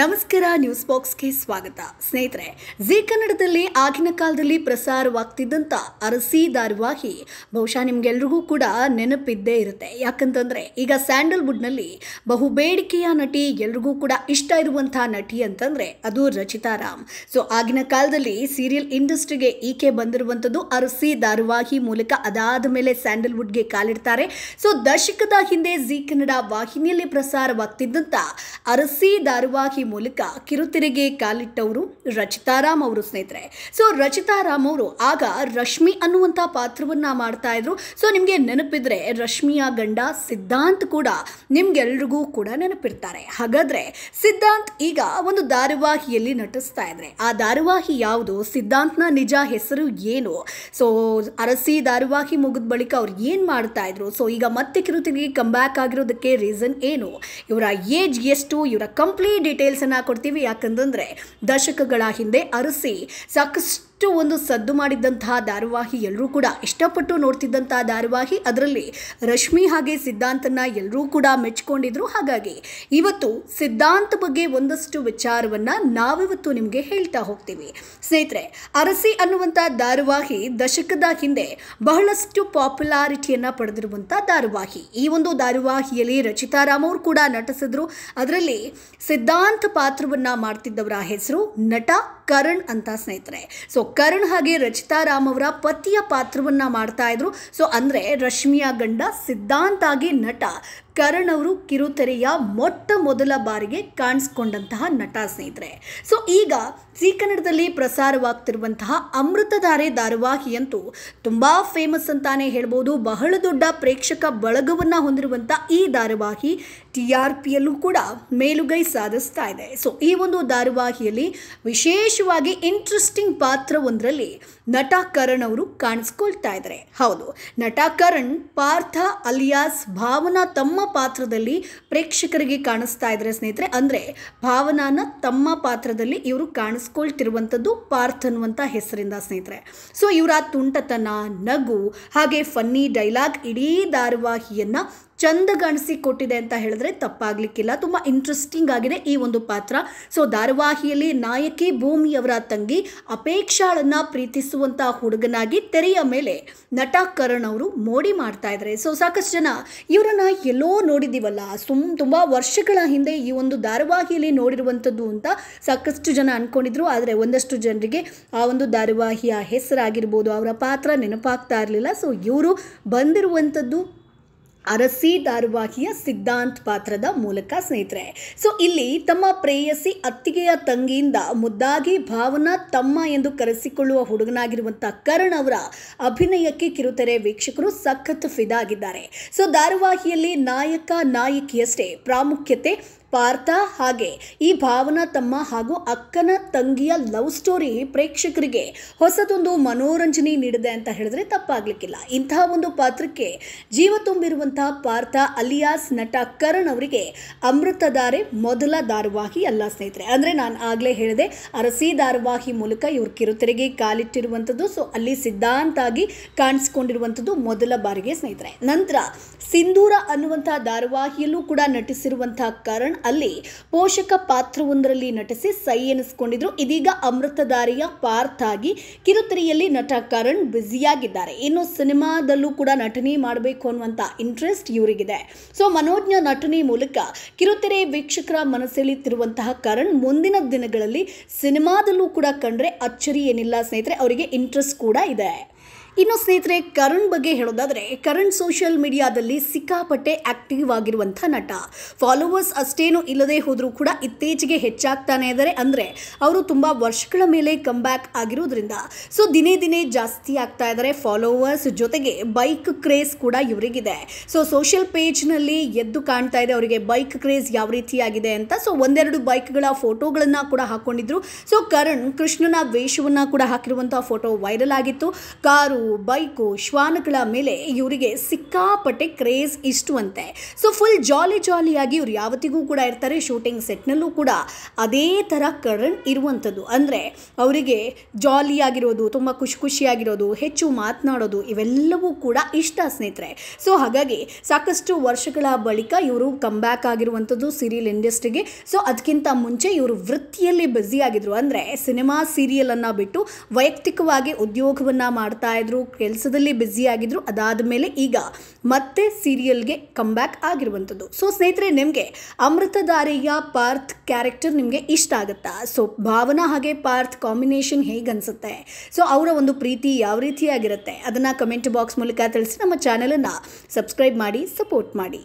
ನಮಸ್ಕಾರ ನ್ಯೂಸ್ ಬಾಕ್ಸ್ಗೆ ಸ್ವಾಗತ ಸ್ನೇಹಿತರೆ ಜಿ ಕನ್ನಡದಲ್ಲಿ ಆಗಿನ ಕಾಲದಲ್ಲಿ ಪ್ರಸಾರವಾಗ್ತಿದ್ದಂಥ ಅರಸಿ ಧಾರವಾಹಿ ಬಹುಶಃ ನಿಮ್ಗೆಲ್ರಿಗೂ ಕೂಡ ನೆನಪಿದ್ದೇ ಇರುತ್ತೆ ಯಾಕಂತಂದರೆ ಈಗ ಸ್ಯಾಂಡಲ್ವುಡ್ನಲ್ಲಿ ಬಹು ಬೇಡಿಕೆಯ ನಟಿ ಎಲ್ರಿಗೂ ಕೂಡ ಇಷ್ಟ ಇರುವಂಥ ನಟಿ ಅಂತಂದರೆ ಅದು ರಚಿತಾ ರಾಮ್ ಸೊ ಆಗಿನ ಕಾಲದಲ್ಲಿ ಸೀರಿಯಲ್ ಇಂಡಸ್ಟ್ರಿಗೆ ಈಕೆ ಬಂದಿರುವಂಥದ್ದು ಅರಸಿ ಧಾರವಾಹಿ ಮೂಲಕ ಅದಾದ ಮೇಲೆ ಸ್ಯಾಂಡಲ್ವುಡ್ಗೆ ಕಾಲಿಡ್ತಾರೆ ಸೊ ದಶಕದ ಹಿಂದೆ ಜಿ ಕನ್ನಡ ವಾಹಿನಿಯಲ್ಲಿ ಪ್ರಸಾರವಾಗ್ತಿದ್ದಂಥ ಅರಸಿ ಧಾರವಾಹಿ ಮೂಲಕ ಕಿರುತೆರೆಗೆ ಕಾಲಿಟ್ಟವರು ರಚಿತಾರಾಮ್ ಅವರು ಸ್ನೇಹಿತರೆ ಸೊ ರಚಿತಾರಾಮ್ ಅವರು ಆಗ ರಶ್ಮಿ ಅನ್ನುವಂಥ ಪಾತ್ರವನ್ನು ಮಾಡ್ತಾ ಇದ್ರು ಸೊ ನಿಮಗೆ ನೆನಪಿದ್ರೆ ರಶ್ಮಿಯ ಗಂಡ ಸಿದ್ಧಾಂತ್ ಕೂಡ ನಿಮ್ಗೆಲ್ರಿಗೂ ಕೂಡ ನೆನಪಿರ್ತಾರೆ ಹಾಗಾದರೆ ಸಿದ್ಧಾಂತ್ ಈಗ ಒಂದು ಧಾರಾವಾಹಿಯಲ್ಲಿ ನಟಿಸ್ತಾ ಇದ್ರೆ ಆ ಧಾರಾವಾಹಿ ಯಾವುದು ಸಿದ್ಧಾಂತ್ನ ನಿಜ ಹೆಸರು ಏನು ಸೊ ಅರಸಿ ಧಾರಾವಾಹಿ ಮುಗಿದ ಬಳಿಕ ಅವ್ರು ಏನು ಮಾಡ್ತಾ ಇದ್ರು ಸೊ ಈಗ ಮತ್ತೆ ಕಿರುತೆರೆಗೆ ಕಂಬ್ಯಾಕ್ ಆಗಿರೋದಕ್ಕೆ ರೀಸನ್ ಏನು ಇವರ ಏಜ್ ಎಷ್ಟು ಇವರ ಕಂಪ್ಲೀಟ್ ಡೀಟೇಲ್ ಡೀಟೇಲ್ಸನ್ನು ಕೊಡ್ತೀವಿ ಯಾಕಂದ್ರೆ ದಶಕಗಳ ಹಿಂದೆ ಅರಸಿ ಸಾಕಷ್ಟು ಇಷ್ಟು ಒಂದು ಸದ್ದು ಮಾಡಿದ್ದಂತಹ ಧಾರಾವಾಹಿ ಎಲ್ಲರೂ ಕೂಡ ಇಷ್ಟಪಟ್ಟು ನೋಡ್ತಿದ್ದಂತಹ ಧಾರಾವಾಹಿ ಅದರಲ್ಲಿ ರಶ್ಮಿ ಹಾಗೆ ಸಿದ್ಧಾಂತನ ಎಲ್ಲರೂ ಕೂಡ ಮೆಚ್ಕೊಂಡಿದ್ರು ಹಾಗಾಗಿ ಇವತ್ತು ಸಿದ್ಧಾಂತ ಬಗ್ಗೆ ಒಂದಷ್ಟು ವಿಚಾರವನ್ನ ನಾವಿವತ್ತು ನಿಮಗೆ ಹೇಳ್ತಾ ಹೋಗ್ತೀವಿ ಸ್ನೇಹಿತರೆ ಅರಸಿ ಅನ್ನುವಂಥ ಧಾರಾವಾಹಿ ದಶಕದ ಹಿಂದೆ ಬಹಳಷ್ಟು ಪಾಪ್ಯುಲಾರಿಟಿಯನ್ನು ಪಡೆದಿರುವಂಥ ಧಾರಾವಾಹಿ ಈ ಒಂದು ಧಾರಾವಾಹಿಯಲ್ಲಿ ರಚಿತಾ ರಾಮ್ ಅವರು ಕೂಡ ನಟಿಸಿದ್ರು ಅದರಲ್ಲಿ ಸಿದ್ಧಾಂತ ಪಾತ್ರವನ್ನು ಮಾಡ್ತಿದ್ದವರ ಹೆಸರು ನಟ ಕರಣ್ ಅಂತ ಸ್ನೇಹಿತರೆ ಸೊ ಕರಣ್ ಹಾಗೆ ರಚಿತಾ ರಾಮ್ ಅವರ ಪತಿಯ ಪಾತ್ರವನ್ನು ಮಾಡ್ತಾ ಇದ್ರು ಸೊ ಅಂದರೆ ರಶ್ಮಿಯ ಗಂಡ ಆಗಿ ನಟ ಕರಣ್ ಅವರು ಕಿರುತೆರೆಯ ಮೊಟ್ಟ ಮೊದಲ ಬಾರಿಗೆ ಕಾಣಿಸ್ಕೊಂಡಂತಹ ನಟ ಸ್ನೇಹಿತರೆ ಸೊ ಈಗ ಸಿ ಕನ್ನಡದಲ್ಲಿ ಪ್ರಸಾರವಾಗ್ತಿರುವಂತಹ ಅಮೃತಧಾರೆ ಧಾರಾವಾಹಿಯಂತೂ ತುಂಬ ಫೇಮಸ್ ಅಂತಾನೆ ಹೇಳ್ಬೋದು ಬಹಳ ದೊಡ್ಡ ಪ್ರೇಕ್ಷಕ ಬಳಗವನ್ನು ಹೊಂದಿರುವಂಥ ಈ ಧಾರಾವಾಹಿ ಟಿ ಆರ್ ಪಿಯಲ್ಲೂ ಕೂಡ ಮೇಲುಗೈ ಸಾಧಿಸ್ತಾ ಇದೆ ಸೊ ಈ ಒಂದು ಧಾರಾವಾಹಿಯಲ್ಲಿ ವಿಶೇಷವಾಗಿ ಇಂಟ್ರೆಸ್ಟಿಂಗ್ ಪಾತ್ರವೊಂದರಲ್ಲಿ ನಟ ಕರಣ್ ಅವರು ಕಾಣಿಸ್ಕೊಳ್ತಾ ಇದ್ದಾರೆ ಹೌದು ನಟ ಕರಣ್ ಪಾರ್ಥ ಅಲಿಯಾಸ್ ಭಾವನಾ ತಮ್ಮ ಪಾತ್ರದಲ್ಲಿ ಪ್ರೇಕ್ಷಕರಿಗೆ ಕಾಣಿಸ್ತಾ ಇದ್ರೆ ಸ್ನೇಹಿತರೆ ಅಂದ್ರೆ ಭಾವನಾನ ತಮ್ಮ ಪಾತ್ರದಲ್ಲಿ ಇವರು ಕಾಣಿಸ್ಕೊಳ್ತಿರುವಂಥದ್ದು ಪಾರ್ಥ್ ಅನ್ನುವಂತ ಹೆಸರಿಂದ ಸ್ನೇಹಿತರೆ ಸೊ ಇವರ ತುಂಟತನ ನಗು ಹಾಗೆ ಫನ್ನಿ ಡೈಲಾಗ್ ಇಡೀ ಧಾರವಾಹಿಯನ್ನ ಚಂದಗಾಣಿಸಿ ಕೊಟ್ಟಿದೆ ಅಂತ ಹೇಳಿದ್ರೆ ತಪ್ಪಾಗಲಿಕ್ಕಿಲ್ಲ ತುಂಬ ಇಂಟ್ರೆಸ್ಟಿಂಗ್ ಆಗಿದೆ ಈ ಒಂದು ಪಾತ್ರ ಸೊ ಧಾರಾವಾಹಿಯಲ್ಲಿ ನಾಯಕಿ ಭೂಮಿಯವರ ತಂಗಿ ಅಪೇಕ್ಷಾಳನ್ನು ಪ್ರೀತಿಸುವಂಥ ಹುಡುಗನಾಗಿ ತೆರೆಯ ಮೇಲೆ ನಟ ಕರಣ್ ಅವರು ಮೋಡಿ ಮಾಡ್ತಾ ಇದ್ದಾರೆ ಸೊ ಸಾಕಷ್ಟು ಜನ ಇವರನ್ನು ಎಲ್ಲೋ ನೋಡಿದ್ದೀವಲ್ಲ ಸುಮ್ ತುಂಬ ವರ್ಷಗಳ ಹಿಂದೆ ಈ ಒಂದು ಧಾರಾವಾಹಿಯಲ್ಲಿ ನೋಡಿರುವಂಥದ್ದು ಅಂತ ಸಾಕಷ್ಟು ಜನ ಅಂದ್ಕೊಂಡಿದ್ರು ಆದರೆ ಒಂದಷ್ಟು ಜನರಿಗೆ ಆ ಒಂದು ಧಾರಾವಾಹಿಯ ಹೆಸರಾಗಿರ್ಬೋದು ಅವರ ಪಾತ್ರ ನೆನಪಾಗ್ತಾ ಇರಲಿಲ್ಲ ಸೊ ಇವರು ಬಂದಿರುವಂಥದ್ದು ಅರಸಿ ಧಾರಾವಾಹಿಯ ಸಿದ್ಧಾಂತ್ ಪಾತ್ರದ ಮೂಲಕ ಸ್ನೇಹಿತರೆ ಸೊ ಇಲ್ಲಿ ತಮ್ಮ ಪ್ರೇಯಸಿ ಅತ್ತಿಗೆಯ ತಂಗಿಯಿಂದ ಮುದ್ದಾಗಿ ಭಾವನಾ ತಮ್ಮ ಎಂದು ಕರೆಸಿಕೊಳ್ಳುವ ಹುಡುಗನಾಗಿರುವಂಥ ಕರಣ್ ಅವರ ಅಭಿನಯಕ್ಕೆ ಕಿರುತೆರೆ ವೀಕ್ಷಕರು ಸಖತ್ ಫಿದಾಗಿದ್ದಾರೆ ಸೊ ಧಾರಾವಾಹಿಯಲ್ಲಿ ನಾಯಕ ನಾಯಕಿಯಷ್ಟೇ ಪ್ರಾಮುಖ್ಯತೆ ಪಾರ್ಥ ಹಾಗೆ ಈ ಭಾವನಾ ತಮ್ಮ ಹಾಗೂ ಅಕ್ಕನ ತಂಗಿಯ ಲವ್ ಸ್ಟೋರಿ ಪ್ರೇಕ್ಷಕರಿಗೆ ಹೊಸದೊಂದು ಮನೋರಂಜನೆ ನೀಡಿದೆ ಅಂತ ಹೇಳಿದ್ರೆ ತಪ್ಪಾಗ್ಲಿಕ್ಕಿಲ್ಲ ಇಂತಹ ಒಂದು ಪಾತ್ರಕ್ಕೆ ಜೀವ ತುಂಬಿರುವಂತಹ ಪಾರ್ಥ ಅಲಿಯಾಸ್ ನಟ ಕರಣ್ ಅವರಿಗೆ ಅಮೃತಧಾರೆ ಮೊದಲ ಧಾರಾವಾಹಿ ಅಲ್ಲ ಸ್ನೇಹಿತರೆ ಅಂದರೆ ನಾನು ಆಗಲೇ ಹೇಳಿದೆ ಅರಸಿ ಧಾರವಾಹಿ ಮೂಲಕ ಇವರು ಕಿರುತೆರೆಗೆ ಕಾಲಿಟ್ಟಿರುವಂಥದ್ದು ಸೊ ಅಲ್ಲಿ ಆಗಿ ಕಾಣಿಸ್ಕೊಂಡಿರುವಂಥದ್ದು ಮೊದಲ ಬಾರಿಗೆ ಸ್ನೇಹಿತರೆ ನಂತರ ಸಿಂಧೂರ ಅನ್ನುವಂಥ ಧಾರಾವಾಹಿಯಲ್ಲೂ ಕೂಡ ನಟಿಸಿರುವಂತಹ ಕರಣ್ ಅಲ್ಲಿ ಪೋಷಕ ಪಾತ್ರವೊಂದರಲ್ಲಿ ನಟಿಸಿ ಸೈ ಎನಿಸಿಕೊಂಡಿದ್ರು ಇದೀಗ ಅಮೃತಧಾರಿಯ ಪಾರ್ಥ್ ಆಗಿ ಕಿರುತೆರೆಯಲ್ಲಿ ನಟ ಕರಣ್ ಬ್ಯುಸಿಯಾಗಿದ್ದಾರೆ ಇನ್ನು ಸಿನಿಮಾದಲ್ಲೂ ಕೂಡ ನಟನೆ ಮಾಡಬೇಕು ಅನ್ನುವಂಥ ಇಂಟ್ರೆಸ್ಟ್ ಇವರಿಗಿದೆ ಸೊ ಮನೋಜ್ಞ ನಟನೆ ಮೂಲಕ ಕಿರುತೆರೆ ವೀಕ್ಷಕರ ಮನಸ್ಸೆಳಿತಿರುವಂತಹ ಕರಣ್ ಮುಂದಿನ ದಿನಗಳಲ್ಲಿ ಸಿನಿಮಾದಲ್ಲೂ ಕೂಡ ಕಂಡ್ರೆ ಅಚ್ಚರಿ ಏನಿಲ್ಲ ಸ್ನೇಹಿತರೆ ಅವರಿಗೆ ಇಂಟ್ರೆಸ್ಟ್ ಕೂಡ ಇದೆ ಇನ್ನು ಸ್ನೇಹಿತರೆ ಕರಣ್ ಬಗ್ಗೆ ಹೇಳೋದಾದರೆ ಕರಣ್ ಸೋಷಿಯಲ್ ಮೀಡಿಯಾದಲ್ಲಿ ಸಿಕ್ಕಾಪಟ್ಟೆ ಆಕ್ಟಿವ್ ಆಗಿರುವಂಥ ನಟ ಫಾಲೋವರ್ಸ್ ಅಷ್ಟೇನು ಇಲ್ಲದೆ ಹೋದರೂ ಕೂಡ ಇತ್ತೀಚೆಗೆ ಹೆಚ್ಚಾಗ್ತಾನೆ ಇದ್ದಾರೆ ಅಂದರೆ ಅವರು ತುಂಬ ವರ್ಷಗಳ ಮೇಲೆ ಕಮ್ಬ್ಯಾಕ್ ಆಗಿರೋದ್ರಿಂದ ಸೊ ದಿನೇ ದಿನೇ ಜಾಸ್ತಿ ಆಗ್ತಾ ಇದ್ದಾರೆ ಫಾಲೋವರ್ಸ್ ಜೊತೆಗೆ ಬೈಕ್ ಕ್ರೇಜ್ ಕೂಡ ಇವರಿಗಿದೆ ಸೊ ಸೋಷಿಯಲ್ ಪೇಜ್ನಲ್ಲಿ ಎದ್ದು ಕಾಣ್ತಾ ಇದೆ ಅವರಿಗೆ ಬೈಕ್ ಕ್ರೇಜ್ ಯಾವ ರೀತಿಯಾಗಿದೆ ಅಂತ ಸೊ ಒಂದೆರಡು ಬೈಕ್ಗಳ ಫೋಟೋಗಳನ್ನು ಕೂಡ ಹಾಕ್ಕೊಂಡಿದ್ರು ಸೊ ಕರಣ್ ಕೃಷ್ಣನ ವೇಷವನ್ನು ಕೂಡ ಹಾಕಿರುವಂಥ ಫೋಟೋ ವೈರಲ್ ಆಗಿತ್ತು ಕಾರು ಬೈಕು ಶ್ವಾನಗಳ ಮೇಲೆ ಇವರಿಗೆ ಸಿಕ್ಕಾಪಟ್ಟೆ ಕ್ರೇಜ್ ಇಷ್ಟು ಅಂತೆ ಸೊ ಫುಲ್ ಜಾಲಿ ಜಾಲಿಯಾಗಿ ಇವರು ಯಾವತ್ತಿಗೂ ಕೂಡ ಇರ್ತಾರೆ ಶೂಟಿಂಗ್ ಸೆಟ್ನಲ್ಲೂ ಕೂಡ ಅದೇ ಥರ ಕರಣ್ ಇರುವಂಥದ್ದು ಅಂದರೆ ಅವರಿಗೆ ಜಾಲಿಯಾಗಿರೋದು ತುಂಬ ಖುಷಿ ಖುಷಿಯಾಗಿರೋದು ಹೆಚ್ಚು ಮಾತನಾಡೋದು ಇವೆಲ್ಲವೂ ಕೂಡ ಇಷ್ಟ ಸ್ನೇಹಿತರೆ ಸೊ ಹಾಗಾಗಿ ಸಾಕಷ್ಟು ವರ್ಷಗಳ ಬಳಿಕ ಇವರು ಕಂಬ್ಯಾಕ್ ಆಗಿರುವಂಥದ್ದು ಸೀರಿಯಲ್ ಇಂಡಸ್ಟ್ರಿಗೆ ಸೊ ಅದಕ್ಕಿಂತ ಮುಂಚೆ ಇವರು ವೃತ್ತಿಯಲ್ಲಿ ಬ್ಯುಸಿ ಆಗಿದ್ರು ಅಂದರೆ ಸಿನಿಮಾ ಸೀರಿಯಲ್ ಅನ್ನ ಬಿಟ್ಟು ವೈಯಕ್ತಿಕವಾಗಿ ಉದ್ಯೋಗವನ್ನ ಮಾಡ್ತಾ ಇದ್ರು ಆಗಿದ್ರು ಕೆಲಸದಲ್ಲಿ ಬ್ಯುಸಿ ಆಗಿದ್ರು ಅದಾದ ಮೇಲೆ ಈಗ ಮತ್ತೆ ಸೀರಿಯಲ್ಗೆ ಬ್ಯಾಕ್ ಆಗಿರುವಂಥದ್ದು ಸೊ ಸ್ನೇಹಿತರೆ ನಿಮಗೆ ಅಮೃತಧಾರಿಯ ಪಾರ್ಥ್ ಕ್ಯಾರೆಕ್ಟರ್ ನಿಮಗೆ ಇಷ್ಟ ಆಗುತ್ತಾ ಸೊ ಭಾವನಾ ಹಾಗೆ ಪಾರ್ಥ್ ಕಾಂಬಿನೇಷನ್ ಹೇಗನ್ಸುತ್ತೆ ಸೊ ಅವರ ಒಂದು ಪ್ರೀತಿ ಯಾವ ರೀತಿಯಾಗಿರುತ್ತೆ ಅದನ್ನು ಕಮೆಂಟ್ ಬಾಕ್ಸ್ ಮೂಲಕ ತಿಳಿಸಿ ನಮ್ಮ ಚಾನಲನ್ನು ಸಬ್ಸ್ಕ್ರೈಬ್ ಮಾಡಿ ಸಪೋರ್ಟ್ ಮಾಡಿ